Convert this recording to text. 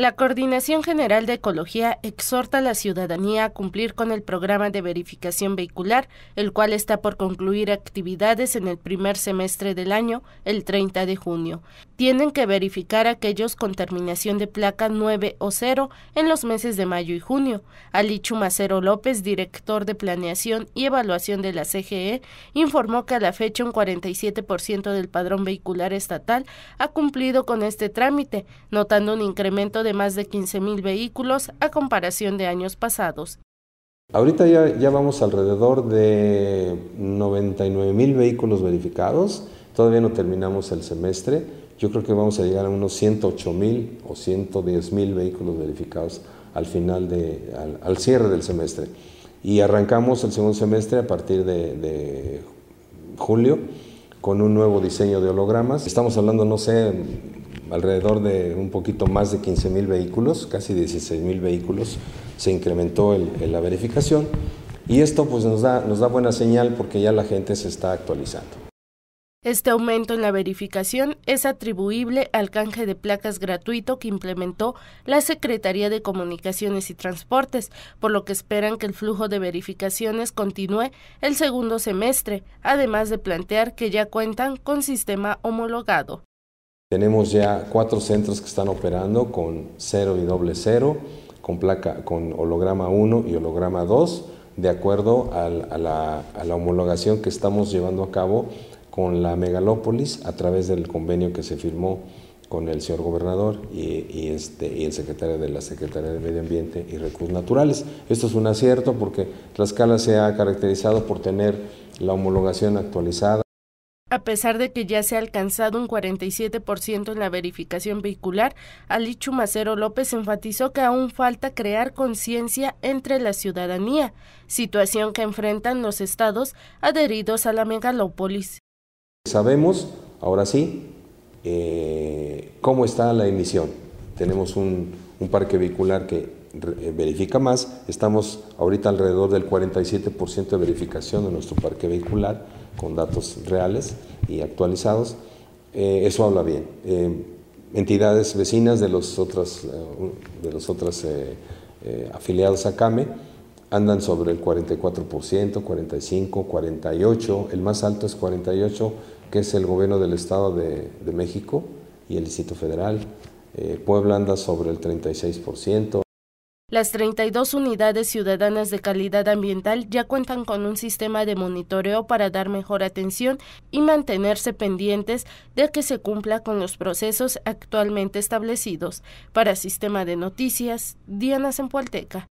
La Coordinación General de Ecología exhorta a la ciudadanía a cumplir con el programa de verificación vehicular, el cual está por concluir actividades en el primer semestre del año, el 30 de junio. Tienen que verificar aquellos con terminación de placa 9 o 0 en los meses de mayo y junio. Alichu Macero López, director de Planeación y Evaluación de la CGE, informó que a la fecha un 47% del padrón vehicular estatal ha cumplido con este trámite, notando un incremento de de más de 15.000 vehículos a comparación de años pasados. Ahorita ya, vamos alrededor de 99 mil vehículos verificados. Todavía no terminamos el semestre. Yo creo que vamos a llegar a unos 108 mil o 110 mil vehículos verificados al final de, al, cierre del semestre. Y arrancamos el segundo semestre a partir de, de julio con un nuevo diseño de hologramas. Estamos hablando, no sé, alrededor de un poquito más de 15 mil vehículos, casi 16 mil vehículos, se incrementó en la verificación. Y esto pues nos da, nos da buena señal porque ya la gente se está actualizando. Este aumento en la verificación es atribuible al canje de placas gratuito que implementó la Secretaría de Comunicaciones y Transportes, por lo que esperan que el flujo de verificaciones continúe el segundo semestre, además de plantear que ya cuentan con sistema homologado. Tenemos ya cuatro centros que están operando con cero y doble cero, con, placa, con holograma 1 y holograma 2, de acuerdo a la, homologación que estamos llevando a cabo con la megalópolis a través del convenio que se firmó con el señor gobernador y, este, y el secretario de la Secretaría de Medio Ambiente y Recursos Naturales. Esto es un acierto porque Tlaxcala se ha caracterizado por tener la homologación actualizada. A pesar de que ya se ha alcanzado un 47% en la verificación vehicular, Alichu Macero López enfatizó que aún falta crear conciencia entre la ciudadanía, situación que enfrentan los estados adheridos a la megalópolis. Sabemos, ahora sí, eh, cómo está la emisión. Tenemos un, parque vehicular que eh, verifica más, estamos ahorita alrededor del 47% de verificación de nuestro parque vehicular con datos reales y actualizados, eh, eso habla bien. Eh, entidades vecinas de los otras, eh, de los otras afiliados a CAME andan sobre el 44%, 45, 48, el más alto es 48, que es el gobierno del Estado de, de México y el Distrito Federal. Puebla anda sobre el 36%. Las 32 unidades ciudadanas de calidad ambiental ya cuentan con un sistema de monitoreo para dar mejor atención y mantenerse pendientes de que se cumpla con los procesos actualmente establecidos. Para Sistema de Noticias, Diana Zempualteca.